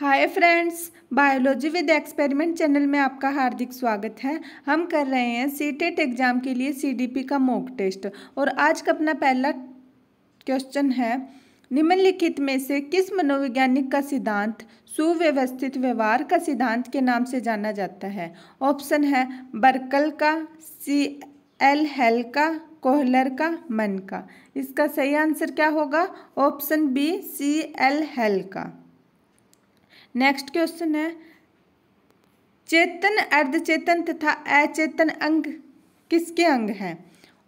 hi friends biology with experiment channel में आपका हार्दिक स्वागत है हम कर रहे हैं सी टेट e एग्ज़ाम के लिए सीडीपी का मॉक टेस्ट और आज का अपना पहला क्वेश्चन है निम्नलिखित में से किस मनोवैज्ञानिक का सिद्धांत सुव्यवस्थित व्यवहार का सिद्धांत के नाम से जाना जाता है ऑप्शन है बर्कल का सी एल हेल का कोहलर का मन का इसका सही आंसर क्या होगा option B C L Hull का नेक्स्ट क्वेश्चन है चेतन अर्धचेतन तथा अचेतन अंग किसके अंग हैं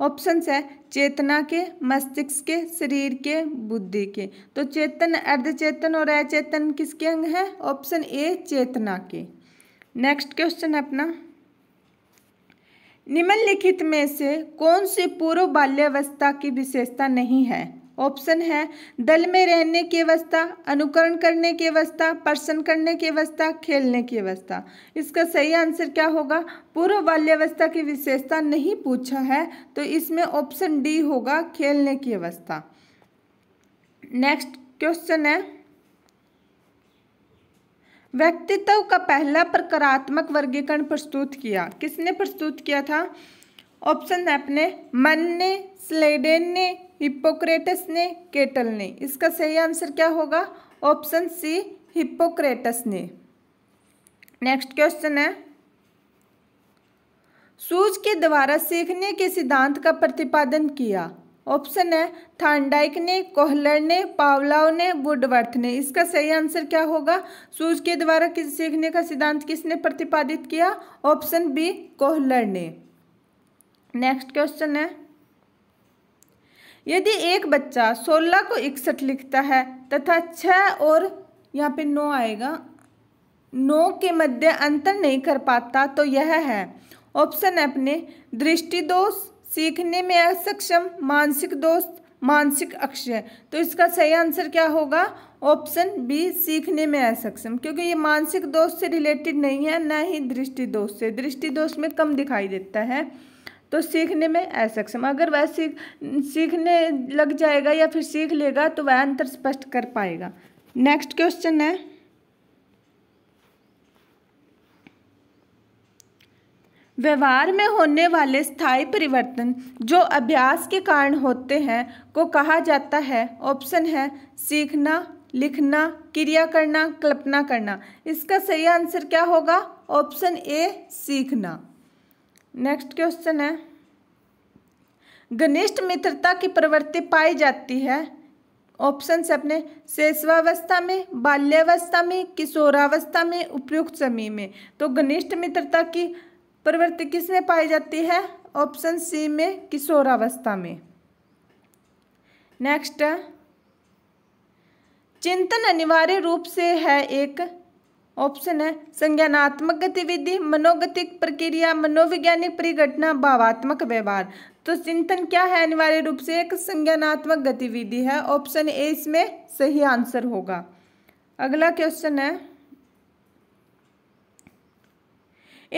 ऑप्शन है चेतना के मस्तिष्क के शरीर के बुद्धि के तो चेतन अर्धचेतन और अचेतन किसके अंग हैं ऑप्शन ए चेतना के नेक्स्ट क्वेश्चन अपना निम्नलिखित में से कौन सी पूर्व बाल्यावस्था की विशेषता नहीं है ऑप्शन है दल में रहने की अवस्था अनुकरण करने की अवस्था प्रसन्न करने की अवस्था खेलने की अवस्था इसका सही आंसर क्या होगा पूर्व बाल्यावस्था की विशेषता नहीं पूछा है तो इसमें ऑप्शन डी होगा खेलने की अवस्था नेक्स्ट क्वेश्चन है व्यक्तित्व का पहला प्रकारात्मक वर्गीकरण प्रस्तुत किया किसने प्रस्तुत किया था ऑप्शन है अपने मन ने स्लेडेन ने हिप्पोक्रेटस ने केटल ने इसका सही आंसर क्या होगा ऑप्शन सी हिप्पोक्रेटस ने नेक्स्ट क्वेश्चन है सूज के द्वारा सीखने के सिद्धांत का प्रतिपादन किया ऑप्शन है थांडाइक ने कोहलर ने पावलाव ने वुडवर्थ ने इसका सही आंसर क्या होगा सूज के द्वारा किस सीखने का सिद्धांत किसने प्रतिपादित किया ऑप्शन बी कोहलर ने नेक्स्ट क्वेश्चन है यदि एक बच्चा सोलह को इकसठ लिखता है तथा छः और यहाँ पे नौ आएगा नौ के मध्य अंतर नहीं कर पाता तो यह है ऑप्शन है अपने दृष्टि दोष सीखने में असक्षम मानसिक दोष मानसिक अक्षय तो इसका सही आंसर क्या होगा ऑप्शन बी सीखने में असक्षम क्योंकि ये मानसिक दोष से रिलेटेड नहीं है ना ही दृष्टि दोष से दृष्टि दोष में कम दिखाई देता है तो सीखने में असक्षम अगर वह सीख सीखने लग जाएगा या फिर सीख लेगा तो वह अंतर स्पष्ट कर पाएगा नेक्स्ट क्वेश्चन है व्यवहार में होने वाले स्थायी परिवर्तन जो अभ्यास के कारण होते हैं को कहा जाता है ऑप्शन है सीखना लिखना क्रिया करना कल्पना करना इसका सही आंसर क्या होगा ऑप्शन ए सीखना नेक्स्ट क्वेश्चन है घनिष्ठ मित्रता की प्रवृत्ति पाई जाती है ऑप्शन अपने शेषवावस्था में बाल्यावस्था में किशोरावस्था में उपयुक्त समय में तो घनिष्ठ मित्रता की प्रवृत्ति किस में पाई जाती है ऑप्शन सी में किशोरावस्था में नेक्स्ट चिंतन अनिवार्य रूप से है एक ऑप्शन है संज्ञानात्मक गतिविधि मनोगतिक प्रक्रिया मनोविज्ञानिक परिघटना भावात्मक व्यवहार तो चिंतन क्या है अनिवार्य रूप से एक संज्ञानात्मक गतिविधि है ऑप्शन ए इसमें सही आंसर होगा अगला क्वेश्चन है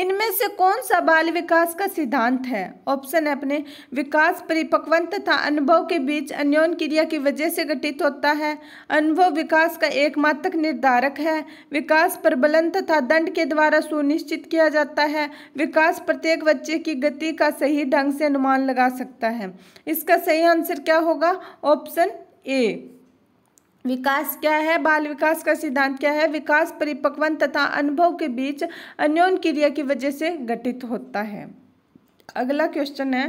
इनमें से कौन सा बाल विकास का सिद्धांत है ऑप्शन है अपने विकास परिपक्वन तथा अनुभव के बीच अन्योन क्रिया की वजह से गठित होता है अनुभव विकास का एकमात्र निर्धारक है विकास प्रबलन तथा दंड के द्वारा सुनिश्चित किया जाता है विकास प्रत्येक बच्चे की गति का सही ढंग से अनुमान लगा सकता है इसका सही आंसर क्या होगा ऑप्शन ए विकास क्या है बाल विकास का सिद्धांत क्या है विकास परिपक्वन तथा अनुभव के बीच अन्योन क्रिया की वजह से घटित होता है अगला क्वेश्चन है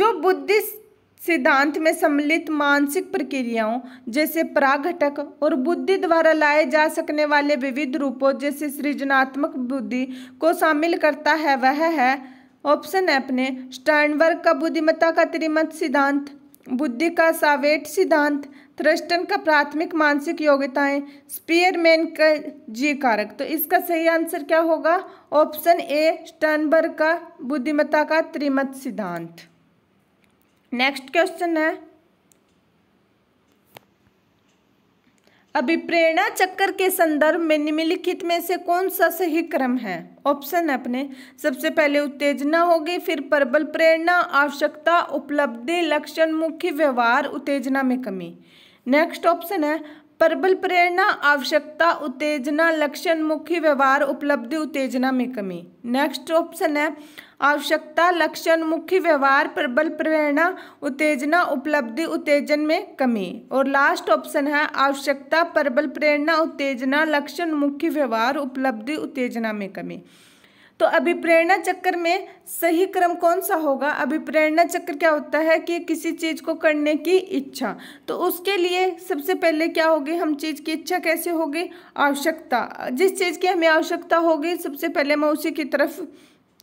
जो बुद्धि सिद्धांत में सम्मिलित मानसिक प्रक्रियाओं जैसे प्राघटक और बुद्धि द्वारा लाए जा सकने वाले विविध रूपों जैसे सृजनात्मक बुद्धि को शामिल करता है वह है ऑप्शन अपने ने स्टैंडवर्ग का बुद्धिमत्ता का त्रिमत सिद्धांत बुद्धि का सावेट सिद्धांत थ्रस्टन का प्राथमिक मानसिक योग्यताएं स्पीयरमैन का जी कारक तो इसका सही आंसर क्या होगा ऑप्शन ए स्टनबर्ग का बुद्धिमत्ता का त्रिमत सिद्धांत नेक्स्ट क्वेश्चन है अभिप्रेरणा चक्कर के संदर्भ में निम्नलिखित में से कौन सा सही क्रम है ऑप्शन है अपने सबसे पहले उत्तेजना होगी फिर प्रबल प्रेरणा आवश्यकता उपलब्धि लक्षण मुख्य व्यवहार उत्तेजना में कमी नेक्स्ट ऑप्शन है प्रबल प्रेरणा आवश्यकता उत्तेजना लक्षण मुख्य व्यवहार उपलब्धि उत्तेजना में कमी नेक्स्ट ऑप्शन है आवश्यकता लक्षण मुख्य व्यवहार प्रबल प्रेरणा उत्तेजना उपलब्धि उत्तेजन में कमी और लास्ट ऑप्शन है आवश्यकता प्रबल प्रेरणा उत्तेजना लक्षण मुख्य व्यवहार उपलब्धि उत्तेजना में कमी तो अभिप्रेरणा चक्र में सही क्रम कौन सा होगा अभिप्रेरणा चक्र क्या होता है कि किसी चीज़ को करने की इच्छा तो उसके लिए सबसे पहले क्या होगी हम चीज़ की इच्छा कैसे होगी आवश्यकता जिस चीज़ की हमें आवश्यकता होगी सबसे पहले मैं उसी की तरफ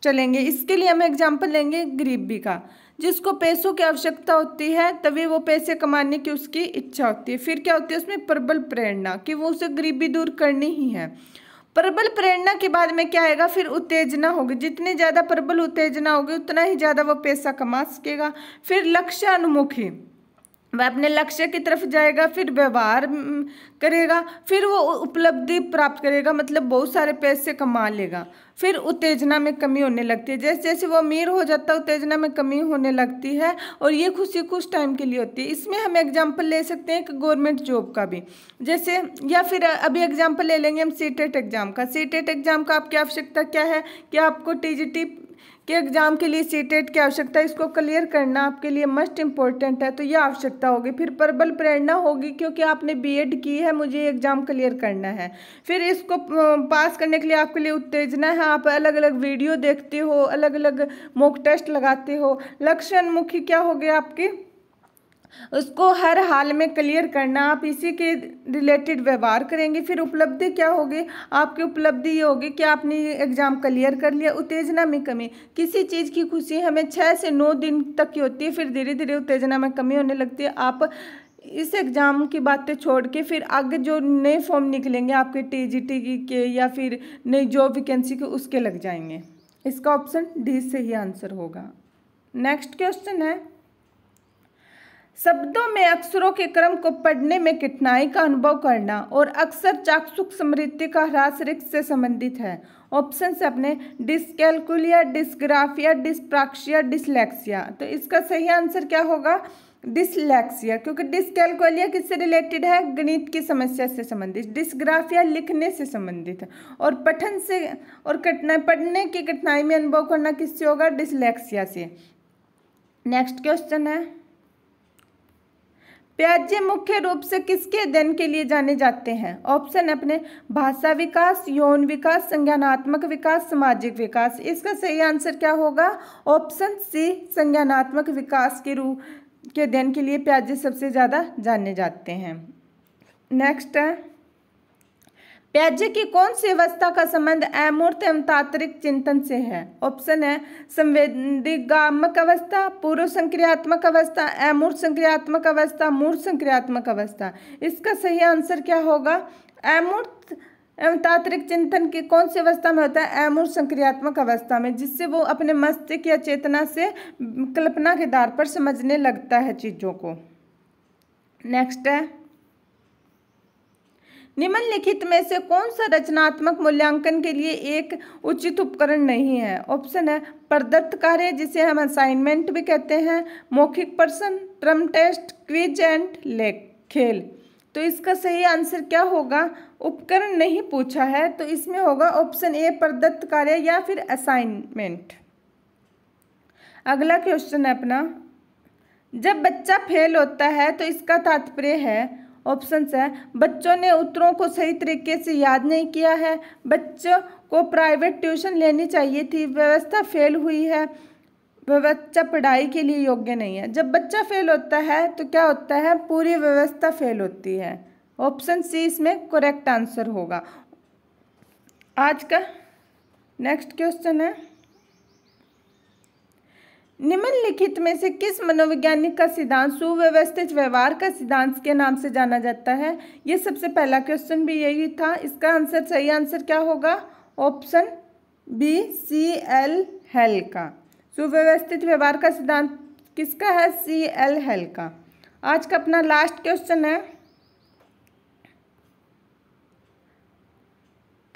चलेंगे इसके लिए हम एग्जाम्पल लेंगे गरीबी का जिसको पैसों की आवश्यकता होती है तभी वो पैसे कमाने की उसकी इच्छा होती है फिर क्या होती है उसमें प्रबल प्रेरणा कि वो उसे गरीबी दूर करनी ही है प्रबल प्रेरणा के बाद में क्या आएगा फिर उत्तेजना होगी जितनी ज़्यादा प्रबल उत्तेजना होगी उतना ही ज़्यादा वो पैसा कमा सकेगा फिर लक्ष्य अनुमुखी वह अपने लक्ष्य की तरफ जाएगा फिर व्यवहार करेगा फिर वो उपलब्धि प्राप्त करेगा मतलब बहुत सारे पैसे कमा लेगा फिर उत्तेजना में कमी होने लगती है जैसे जैसे वो अमीर हो जाता है उत्तेजना में कमी होने लगती है और ये खुशी कुछ टाइम के लिए होती है इसमें हम एग्जाम्पल ले सकते हैं कि गवर्नमेंट जॉब का भी जैसे या फिर अभी एग्जाम्पल ले लेंगे हम सी एग्ज़ाम e का सी एग्ज़ाम e का आपकी आवश्यकता क्या है कि आपको टी के एग्ज़ाम के लिए सी टेट की आवश्यकता इसको क्लियर करना आपके लिए मस्ट इम्पोर्टेंट है तो यह आवश्यकता होगी फिर प्रबल प्रेरणा होगी क्योंकि आपने बीएड की है मुझे एग्ज़ाम क्लियर करना है फिर इसको पास करने के लिए आपके लिए उत्तेजना है आप अलग अलग वीडियो देखते हो अलग अलग मॉक टेस्ट लगाते हो लक्षण उन्मुखी क्या हो गया आपके उसको हर हाल में क्लियर करना आप इसी के रिलेटेड व्यवहार करेंगे फिर उपलब्धि क्या होगी आपकी उपलब्धि ये होगी कि आपने ये एग्ज़ाम क्लियर कर लिया उत्तेजना में कमी किसी चीज़ की खुशी हमें छः से नौ दिन तक की होती है फिर धीरे धीरे उत्तेजना में कमी होने लगती है आप इस एग्ज़ाम की बातें छोड़ के फिर आगे जो नए फॉर्म निकलेंगे आपके टी के या फिर नई जॉब वैकेंसी के उसके लग जाएंगे इसका ऑप्शन डी से ही आंसर होगा नेक्स्ट क्वेश्चन है शब्दों में अक्षरों के क्रम को पढ़ने में कठिनाई का अनुभव करना और अक्सर चाकसुक समृद्धि का ह्रास रिक्स से संबंधित है ऑप्शन से अपने डिस्कैलकुलिया डिस्ग्राफिया डिस्प्राक्सिया डिसलेक्सिया तो इसका सही आंसर क्या होगा डिसलेक्सिया क्योंकि डिस्कैलकुलिया किससे रिलेटेड है गणित की समस्या से संबंधित डिस्ग्राफिया लिखने से संबंधित है और पठन से और कठिनाई पढ़ने की कठिनाई में अनुभव करना किससे होगा डिसलेक्सिया से नेक्स्ट क्वेश्चन है प्याजे मुख्य रूप से किसके अध्ययन के लिए जाने जाते हैं ऑप्शन अपने भाषा विकास यौन विकास संज्ञानात्मक विकास सामाजिक विकास इसका सही आंसर क्या होगा ऑप्शन सी संज्ञानात्मक विकास के रूप के अध्ययन के लिए प्याज्य सबसे ज़्यादा जाने जाते हैं नेक्स्ट है प्याजे की कौन सी अवस्था का संबंध अमूर्त एवं तात्विक चिंतन से है ऑप्शन है संवेदिगामक अवस्था पूर्व संक्रियात्मक अवस्था अमूर्त संक्रियात्मक अवस्था मूर्त संक्रियात्मक अवस्था इसका सही आंसर क्या होगा अमूर्त एवं तात्विक चिंतन की कौन सी अवस्था में होता है अमूर्त संक्रियात्मक अवस्था में जिससे वो अपने मस्तिष्क या चेतना से कल्पना के आधार पर समझने लगता है चीज़ों को नेक्स्ट है निम्नलिखित में से कौन सा रचनात्मक मूल्यांकन के लिए एक उचित उपकरण नहीं है ऑप्शन है प्रदत्त कार्य जिसे हम असाइनमेंट भी कहते हैं मौखिक प्रश्न ट्रम टेस्ट क्विज एंड लेक खेल तो इसका सही आंसर क्या होगा उपकरण नहीं पूछा है तो इसमें होगा ऑप्शन ए प्रदत्त कार्य या फिर असाइनमेंट अगला क्वेश्चन है अपना जब बच्चा फेल होता है तो इसका तात्पर्य है ऑप्शन हैं बच्चों ने उत्तरों को सही तरीके से याद नहीं किया है बच्चों को प्राइवेट ट्यूशन लेनी चाहिए थी व्यवस्था फेल हुई है बच्चा पढ़ाई के लिए योग्य नहीं है जब बच्चा फेल होता है तो क्या होता है पूरी व्यवस्था फेल होती है ऑप्शन सी इसमें करेक्ट आंसर होगा आज का नेक्स्ट क्वेश्चन है निम्नलिखित में से किस मनोवैज्ञानिक का सिद्धांत सुव्यवस्थित व्यवहार का सिद्धांत के नाम से जाना जाता है ये सबसे पहला क्वेश्चन भी यही था इसका आंसर सही आंसर क्या होगा option B C L Hull का सुव्यवस्थित व्यवहार का सिद्धांत किसका है सी एल हेल का आज का अपना लास्ट क्वेश्चन है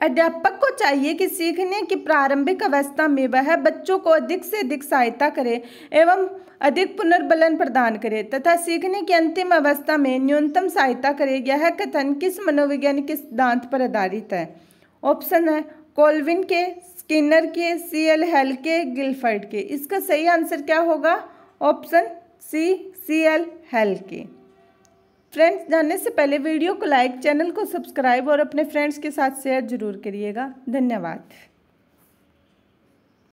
अध्यापक को चाहिए कि सीखने की प्रारंभिक अवस्था में वह बच्चों को अधिक से अधिक सहायता करे एवं अधिक पुनर्बलन प्रदान करे तथा सीखने की अंतिम अवस्था में न्यूनतम सहायता करे यह कथन किस मनोविज्ञान के सिद्धांत पर आधारित है ऑप्शन है कोलविन के स्किनर के सी एल हेल के गिलफर्ड के इसका सही आंसर क्या होगा option C C L Hull के फ्रेंड्स जानने से पहले वीडियो को लाइक चैनल को सब्सक्राइब और अपने फ्रेंड्स के साथ शेयर जरूर करिएगा धन्यवाद